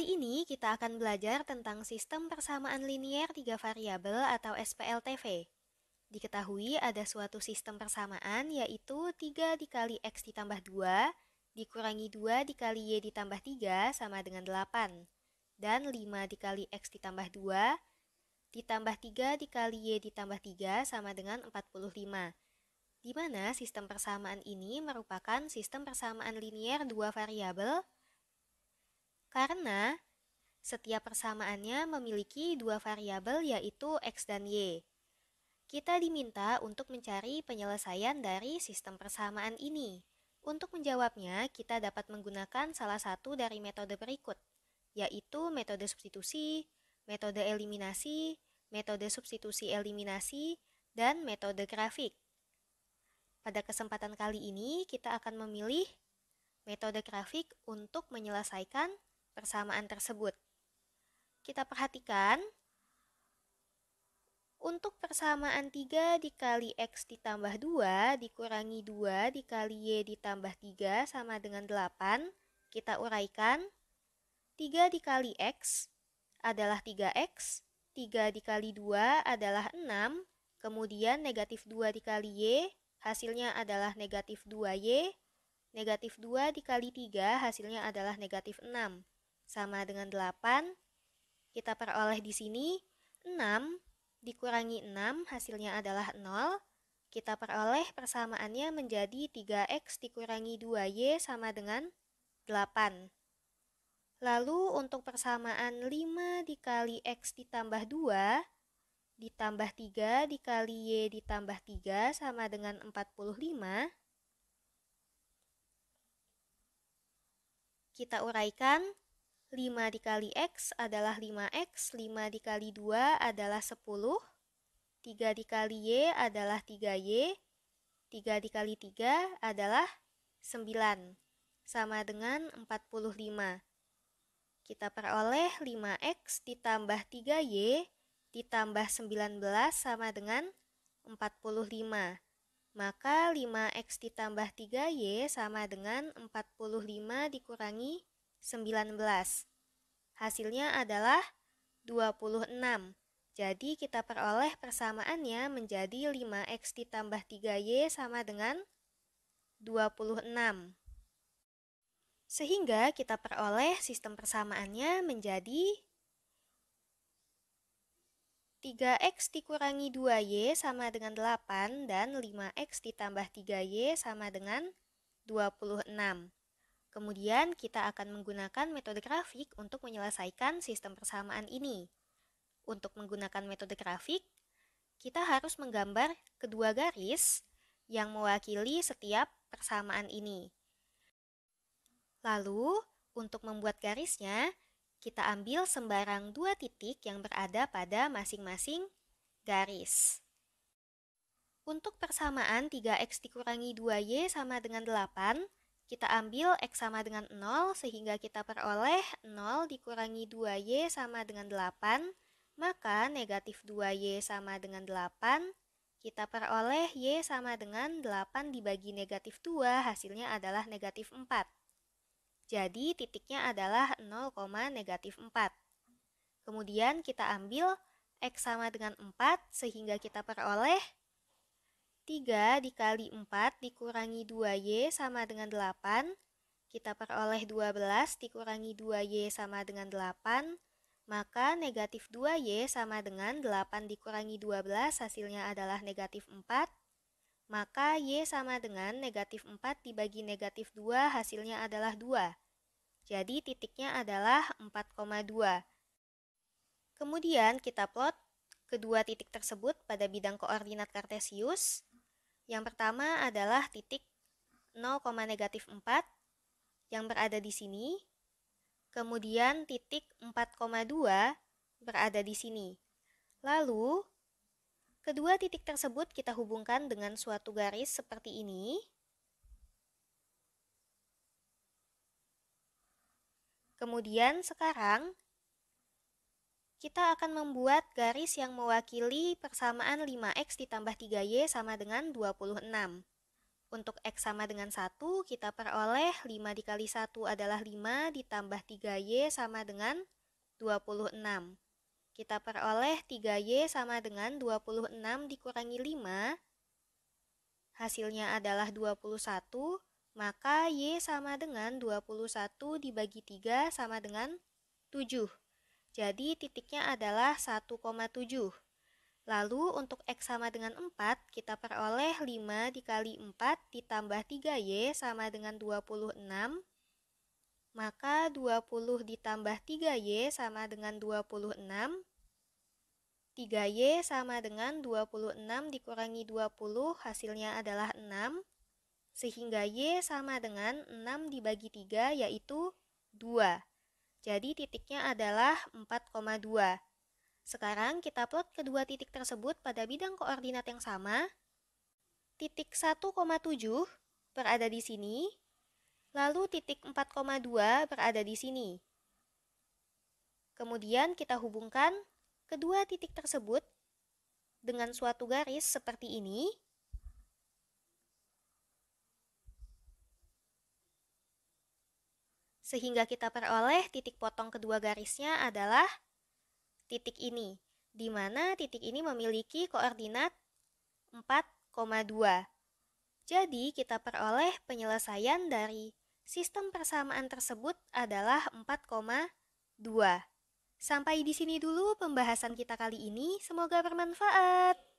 Kali ini kita akan belajar tentang sistem persamaan linier tiga variabel atau SPLTV. Diketahui ada suatu sistem persamaan yaitu 3 dikali X ditambah 2, dikurangi 2 dikali Y ditambah 3 sama dengan 8, dan 5 dikali X ditambah 2, ditambah 3 dikali Y ditambah 3 sama dengan 45, di mana sistem persamaan ini merupakan sistem persamaan linier dua variabel, karena setiap persamaannya memiliki dua variabel yaitu X dan Y. Kita diminta untuk mencari penyelesaian dari sistem persamaan ini. Untuk menjawabnya, kita dapat menggunakan salah satu dari metode berikut, yaitu metode substitusi, metode eliminasi, metode substitusi eliminasi, dan metode grafik. Pada kesempatan kali ini, kita akan memilih metode grafik untuk menyelesaikan persamaan tersebut. Kita perhatikan, untuk persamaan 3 dikali X ditambah 2 dikurangi 2 dikali Y ditambah 3 sama dengan 8, kita uraikan 3 dikali X adalah 3X, 3 dikali 2 adalah 6, kemudian negatif 2 dikali Y hasilnya adalah negatif 2Y, negatif 2 dikali 3 hasilnya adalah negatif 6 sama dengan 8. Kita peroleh di sini 6 dikurangi 6 hasilnya adalah 0. Kita peroleh persamaannya menjadi 3x dikurangi 2y sama dengan 8. Lalu untuk persamaan 5 dikali x ditambah 2 ditambah 3 dikali y ditambah 3 sama dengan 45. Kita uraikan 5 dikali X adalah 5X, 5 dikali 2 adalah 10, 3 dikali Y adalah 3Y, 3 dikali 3 adalah 9, sama dengan 45. Kita peroleh 5X ditambah 3Y ditambah 19 sama dengan 45. Maka 5X ditambah 3Y sama dengan 45 dikurangi 19. Hasilnya adalah 26. Jadi kita peroleh persamaannya menjadi 5x ditambah 3y sama dengan 26. Sehingga kita peroleh sistem persamaannya menjadi 3x dikurangi 2y sama dengan 8 dan 5x ditambah 3y sama dengan 26. Kemudian kita akan menggunakan metode grafik untuk menyelesaikan sistem persamaan ini. Untuk menggunakan metode grafik, kita harus menggambar kedua garis yang mewakili setiap persamaan ini. Lalu, untuk membuat garisnya, kita ambil sembarang dua titik yang berada pada masing-masing garis. Untuk persamaan 3x dikurangi 2y sama dengan 8, kita ambil X sama dengan 0 sehingga kita peroleh 0 dikurangi 2Y sama dengan 8. Maka negatif 2Y sama dengan 8. Kita peroleh Y sama dengan 8 dibagi negatif 2 hasilnya adalah negatif 4. Jadi titiknya adalah 0, negatif 4. Kemudian kita ambil X sama dengan 4 sehingga kita peroleh 3 dikali 4 dikurangi 2Y sama dengan 8. Kita peroleh 12 dikurangi 2Y sama dengan 8. Maka negatif 2Y sama dengan 8 dikurangi 12 hasilnya adalah negatif 4. Maka Y sama dengan negatif 4 dibagi negatif 2 hasilnya adalah 2. Jadi titiknya adalah 4,2. Kemudian kita plot kedua titik tersebut pada bidang koordinat kartesius yang pertama adalah titik 0, negatif 4 yang berada di sini. Kemudian titik 4,2 berada di sini. Lalu, kedua titik tersebut kita hubungkan dengan suatu garis seperti ini. Kemudian sekarang kita akan membuat garis yang mewakili persamaan 5x ditambah 3y sama dengan 26. Untuk x sama dengan 1, kita peroleh 5 dikali 1 adalah 5 ditambah 3y sama dengan 26. Kita peroleh 3y sama dengan 26 dikurangi 5, hasilnya adalah 21, maka y sama dengan 21 dibagi 3 sama dengan 7. Jadi titiknya adalah 1,7. Lalu untuk X sama dengan 4, kita peroleh 5 dikali 4 ditambah 3Y sama dengan 26. Maka 20 ditambah 3Y sama dengan 26. 3Y sama dengan 26 dikurangi 20 hasilnya adalah 6. Sehingga Y sama dengan 6 dibagi 3 yaitu 2. Jadi titiknya adalah 4,2. Sekarang kita plot kedua titik tersebut pada bidang koordinat yang sama. Titik 1,7 berada di sini, lalu titik 4,2 berada di sini. Kemudian kita hubungkan kedua titik tersebut dengan suatu garis seperti ini. sehingga kita peroleh titik potong kedua garisnya adalah titik ini, di mana titik ini memiliki koordinat 4,2. Jadi, kita peroleh penyelesaian dari sistem persamaan tersebut adalah 4,2. Sampai di sini dulu pembahasan kita kali ini, semoga bermanfaat.